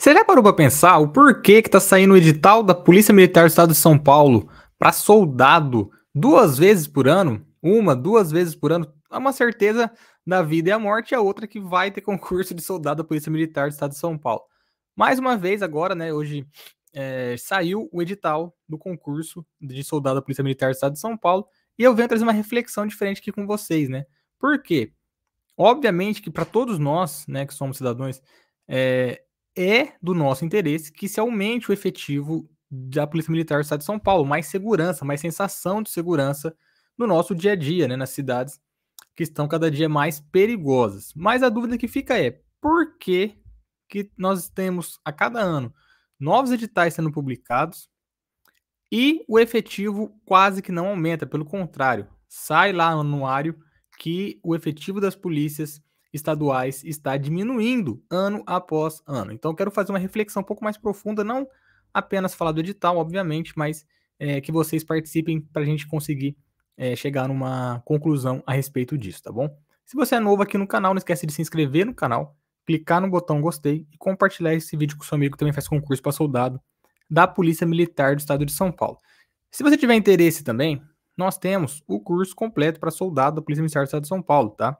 Você já parou para pensar o porquê que tá saindo o edital da Polícia Militar do Estado de São Paulo para soldado duas vezes por ano? Uma, duas vezes por ano? É uma certeza da vida e a morte, e a outra que vai ter concurso de soldado da Polícia Militar do Estado de São Paulo. Mais uma vez, agora, né, hoje é, saiu o edital do concurso de soldado da Polícia Militar do Estado de São Paulo, e eu venho trazer uma reflexão diferente aqui com vocês, né? Por quê? Obviamente que para todos nós, né, que somos cidadãos, é, é do nosso interesse que se aumente o efetivo da Polícia Militar do Estado de São Paulo, mais segurança, mais sensação de segurança no nosso dia a dia, né, nas cidades que estão cada dia mais perigosas. Mas a dúvida que fica é, por que, que nós temos a cada ano novos editais sendo publicados e o efetivo quase que não aumenta, pelo contrário, sai lá no anuário que o efetivo das polícias estaduais está diminuindo ano após ano. Então, quero fazer uma reflexão um pouco mais profunda, não apenas falar do edital, obviamente, mas é, que vocês participem para a gente conseguir é, chegar numa conclusão a respeito disso, tá bom? Se você é novo aqui no canal, não esquece de se inscrever no canal, clicar no botão gostei e compartilhar esse vídeo com seu amigo que também faz concurso para soldado da Polícia Militar do Estado de São Paulo. Se você tiver interesse também, nós temos o curso completo para soldado da Polícia Militar do Estado de São Paulo, tá?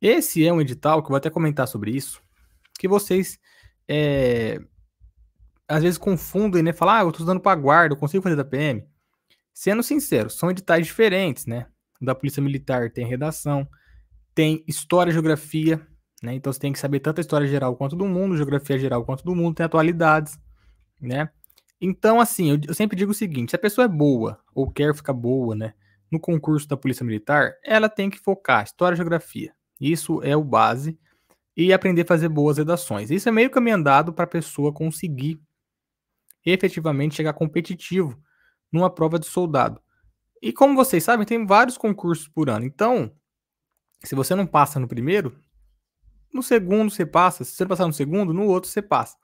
Esse é um edital que eu vou até comentar sobre isso, que vocês é, às vezes confundem, né? Falar, ah, eu estou estudando para guarda, eu consigo fazer da PM. Sendo sincero, são editais diferentes, né? da Polícia Militar tem redação, tem história e geografia, né? Então você tem que saber tanto a história geral quanto do mundo, geografia geral quanto do mundo, tem atualidades, né? Então, assim, eu, eu sempre digo o seguinte: se a pessoa é boa ou quer ficar boa, né? No concurso da Polícia Militar, ela tem que focar história e geografia isso é o base. E aprender a fazer boas redações. Isso é meio caminho andado para a pessoa conseguir efetivamente chegar competitivo numa prova de soldado. E como vocês sabem, tem vários concursos por ano. Então, se você não passa no primeiro, no segundo você passa. Se você passar no segundo, no outro você passa.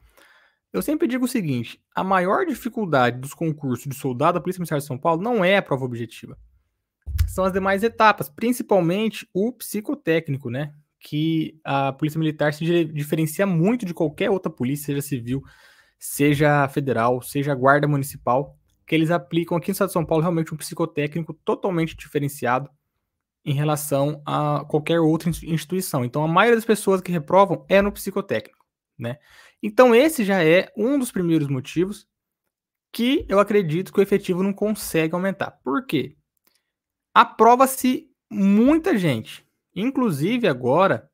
Eu sempre digo o seguinte: a maior dificuldade dos concursos de soldado da Polícia Militar de São Paulo não é a prova objetiva são as demais etapas, principalmente o psicotécnico, né? Que a polícia militar se diferencia muito de qualquer outra polícia, seja civil, seja federal, seja guarda municipal, que eles aplicam aqui no estado de São Paulo realmente um psicotécnico totalmente diferenciado em relação a qualquer outra instituição. Então, a maioria das pessoas que reprovam é no psicotécnico, né? Então, esse já é um dos primeiros motivos que eu acredito que o efetivo não consegue aumentar. Por quê? aprova-se muita gente. Inclusive, agora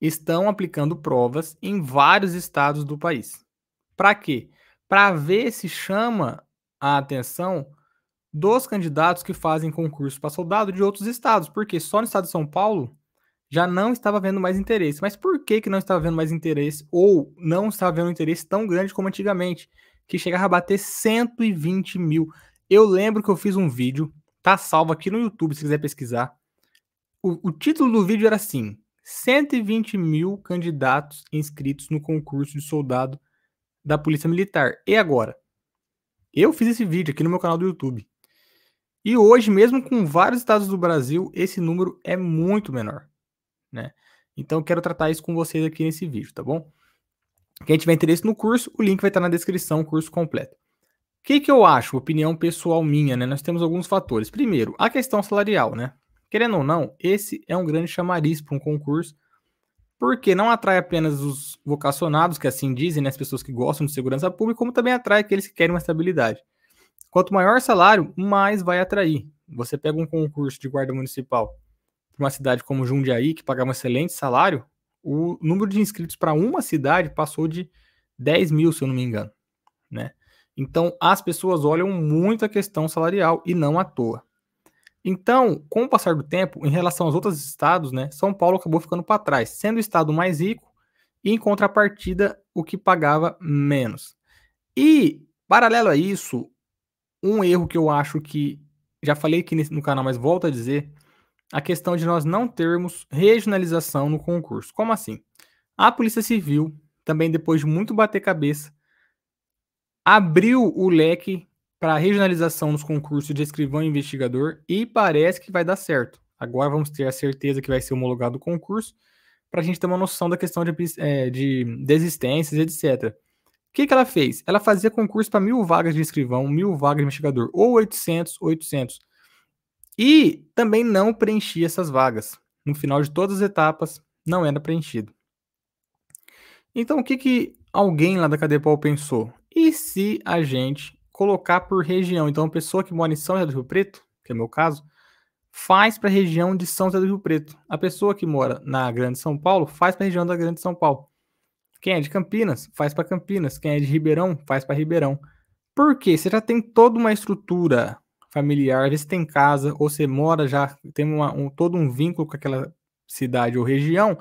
estão aplicando provas em vários estados do país. Para quê? Para ver se chama a atenção dos candidatos que fazem concurso para soldado de outros estados, porque só no estado de São Paulo já não estava havendo mais interesse. Mas por que, que não estava havendo mais interesse? Ou não estava havendo interesse tão grande como antigamente, que chegava a bater 120 mil. Eu lembro que eu fiz um vídeo Tá salvo aqui no YouTube, se quiser pesquisar. O, o título do vídeo era assim: 120 mil candidatos inscritos no concurso de soldado da Polícia Militar. E agora? Eu fiz esse vídeo aqui no meu canal do YouTube. E hoje, mesmo com vários estados do Brasil, esse número é muito menor. Né? Então, quero tratar isso com vocês aqui nesse vídeo, tá bom? Quem tiver interesse no curso, o link vai estar na descrição, o curso completo. O que, que eu acho? Opinião pessoal minha, né? Nós temos alguns fatores. Primeiro, a questão salarial, né? Querendo ou não, esse é um grande chamariz para um concurso, porque não atrai apenas os vocacionados, que assim dizem, né? As pessoas que gostam de segurança pública, como também atrai aqueles que querem uma estabilidade. Quanto maior salário, mais vai atrair. Você pega um concurso de guarda municipal para uma cidade como Jundiaí, que pagava um excelente salário, o número de inscritos para uma cidade passou de 10 mil, se eu não me engano, né? Então, as pessoas olham muito a questão salarial e não à toa. Então, com o passar do tempo, em relação aos outros estados, né, São Paulo acabou ficando para trás, sendo o estado mais rico e, em contrapartida, o que pagava menos. E, paralelo a isso, um erro que eu acho que já falei aqui no canal, mas volto a dizer, a questão de nós não termos regionalização no concurso. Como assim? A Polícia Civil, também depois de muito bater cabeça, abriu o leque para regionalização nos concursos de escrivão e investigador e parece que vai dar certo. Agora vamos ter a certeza que vai ser homologado o concurso para a gente ter uma noção da questão de, é, de desistências, etc. O que, que ela fez? Ela fazia concurso para mil vagas de escrivão, mil vagas de investigador, ou 800, 800. E também não preenchia essas vagas. No final de todas as etapas, não era preenchido. Então, o que, que alguém lá da Cadepol pensou? E se a gente colocar por região? Então, a pessoa que mora em São José do Rio Preto, que é o meu caso, faz para a região de São José do Rio Preto. A pessoa que mora na Grande São Paulo faz para a região da Grande São Paulo. Quem é de Campinas, faz para Campinas. Quem é de Ribeirão, faz para Ribeirão. Por quê? Você já tem toda uma estrutura familiar, às vezes tem casa, ou você mora já, tem uma, um, todo um vínculo com aquela cidade ou região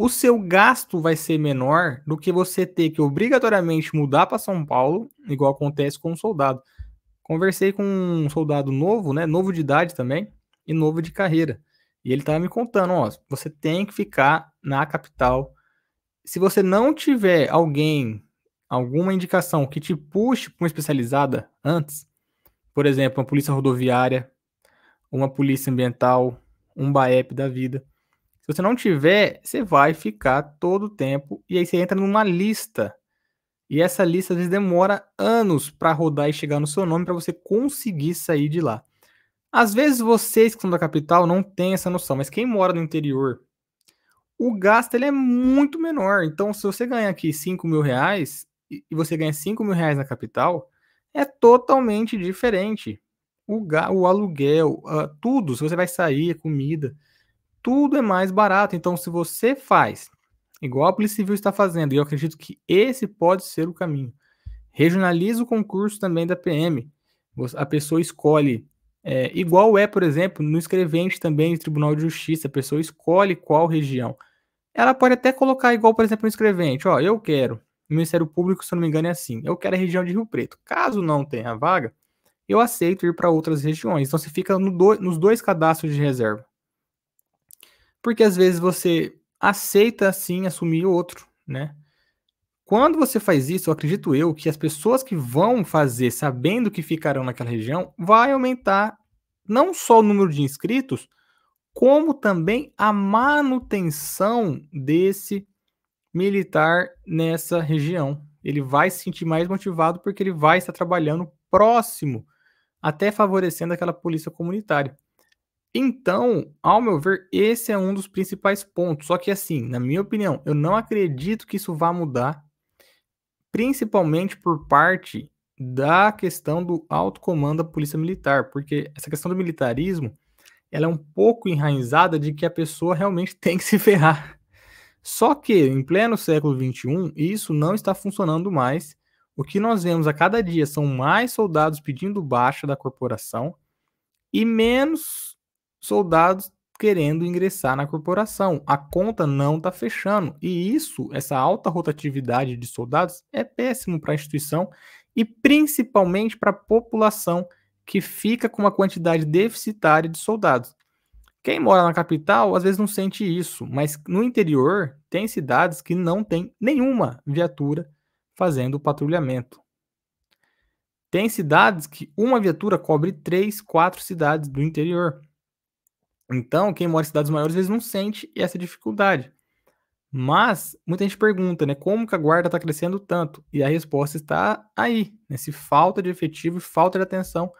o seu gasto vai ser menor do que você ter que obrigatoriamente mudar para São Paulo, igual acontece com um soldado. Conversei com um soldado novo, né, novo de idade também e novo de carreira. E ele estava me contando, ó, você tem que ficar na capital. Se você não tiver alguém, alguma indicação que te puxe para uma especializada antes, por exemplo, uma polícia rodoviária, uma polícia ambiental, um BAEP da vida, se você não tiver, você vai ficar todo o tempo e aí você entra numa lista. E essa lista às vezes demora anos para rodar e chegar no seu nome para você conseguir sair de lá. Às vezes vocês que são da capital não têm essa noção, mas quem mora no interior, o gasto ele é muito menor. Então, se você ganha aqui 5 mil reais e você ganha 5 mil reais na capital, é totalmente diferente. O, o aluguel, uh, tudo, se você vai sair, comida tudo é mais barato. Então, se você faz igual a Polícia Civil está fazendo, e eu acredito que esse pode ser o caminho, regionaliza o concurso também da PM. A pessoa escolhe, é, igual é, por exemplo, no escrevente também do Tribunal de Justiça, a pessoa escolhe qual região. Ela pode até colocar, igual, por exemplo, no escrevente, ó, eu quero, no Ministério Público, se eu não me engano, é assim, eu quero a região de Rio Preto. Caso não tenha vaga, eu aceito ir para outras regiões. Então você fica no do, nos dois cadastros de reserva. Porque às vezes você aceita assim assumir o outro, né? Quando você faz isso, eu acredito eu que as pessoas que vão fazer sabendo que ficarão naquela região vai aumentar não só o número de inscritos, como também a manutenção desse militar nessa região. Ele vai se sentir mais motivado porque ele vai estar trabalhando próximo, até favorecendo aquela polícia comunitária. Então, ao meu ver, esse é um dos principais pontos. Só que, assim, na minha opinião, eu não acredito que isso vá mudar, principalmente por parte da questão do alto comando da Polícia Militar, porque essa questão do militarismo ela é um pouco enraizada de que a pessoa realmente tem que se ferrar. Só que, em pleno século XXI, isso não está funcionando mais. O que nós vemos a cada dia são mais soldados pedindo baixa da corporação e menos soldados querendo ingressar na corporação. A conta não está fechando. E isso, essa alta rotatividade de soldados, é péssimo para a instituição e principalmente para a população que fica com uma quantidade deficitária de soldados. Quem mora na capital às vezes não sente isso, mas no interior tem cidades que não tem nenhuma viatura fazendo patrulhamento. Tem cidades que uma viatura cobre três, quatro cidades do interior. Então, quem mora em cidades maiores, às vezes não sente essa dificuldade. Mas muita gente pergunta, né, como que a guarda está crescendo tanto? E a resposta está aí, nesse falta de efetivo e falta de atenção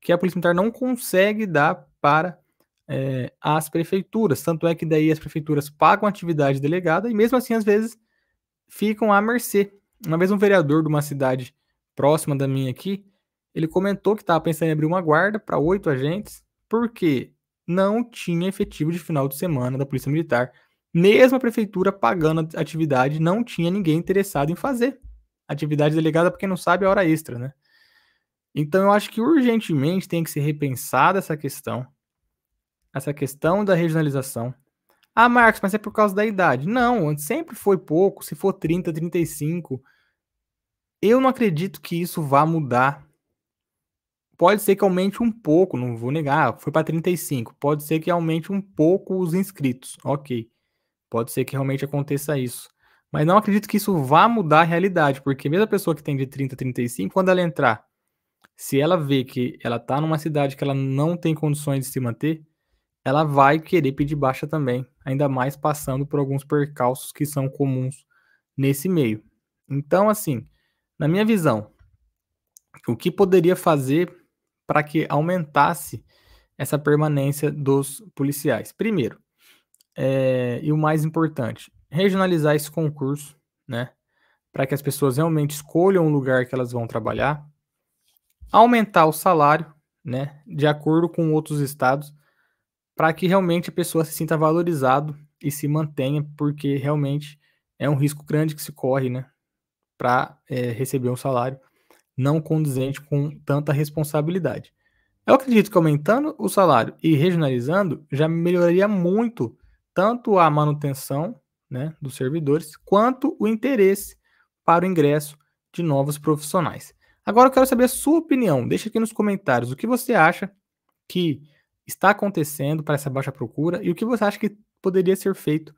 que a Polícia Militar não consegue dar para é, as prefeituras. Tanto é que daí as prefeituras pagam atividade delegada e mesmo assim, às vezes, ficam à mercê. Uma vez um vereador de uma cidade próxima da minha aqui, ele comentou que estava pensando em abrir uma guarda para oito agentes, porque não tinha efetivo de final de semana da Polícia Militar. Mesmo a prefeitura pagando a atividade, não tinha ninguém interessado em fazer. Atividade delegada, porque não sabe, é hora extra, né? Então eu acho que urgentemente tem que ser repensada essa questão. Essa questão da regionalização. Ah, Marcos, mas é por causa da idade. Não, sempre foi pouco, se for 30, 35. Eu não acredito que isso vá mudar Pode ser que aumente um pouco, não vou negar, ah, foi para 35. Pode ser que aumente um pouco os inscritos, ok. Pode ser que realmente aconteça isso. Mas não acredito que isso vá mudar a realidade, porque mesmo a pessoa que tem de 30 a 35, quando ela entrar, se ela vê que ela está numa cidade que ela não tem condições de se manter, ela vai querer pedir baixa também, ainda mais passando por alguns percalços que são comuns nesse meio. Então, assim, na minha visão, o que poderia fazer para que aumentasse essa permanência dos policiais. Primeiro, é, e o mais importante, regionalizar esse concurso, né? Para que as pessoas realmente escolham o lugar que elas vão trabalhar, aumentar o salário, né? De acordo com outros estados, para que realmente a pessoa se sinta valorizado e se mantenha, porque realmente é um risco grande que se corre, né? Para é, eh, receber um salário não condizente com tanta responsabilidade. Eu acredito que aumentando o salário e regionalizando já melhoraria muito tanto a manutenção né, dos servidores quanto o interesse para o ingresso de novos profissionais. Agora eu quero saber a sua opinião. Deixa aqui nos comentários o que você acha que está acontecendo para essa baixa procura e o que você acha que poderia ser feito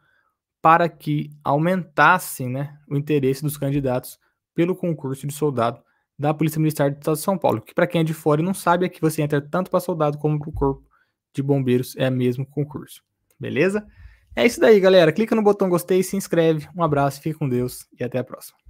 para que aumentasse né, o interesse dos candidatos pelo concurso de soldado da Polícia Militar do Estado de São Paulo, que para quem é de fora e não sabe, é que você entra tanto para soldado como para o corpo de bombeiros, é mesmo concurso. Beleza? É isso daí, galera. Clica no botão gostei, se inscreve. Um abraço, fique com Deus e até a próxima.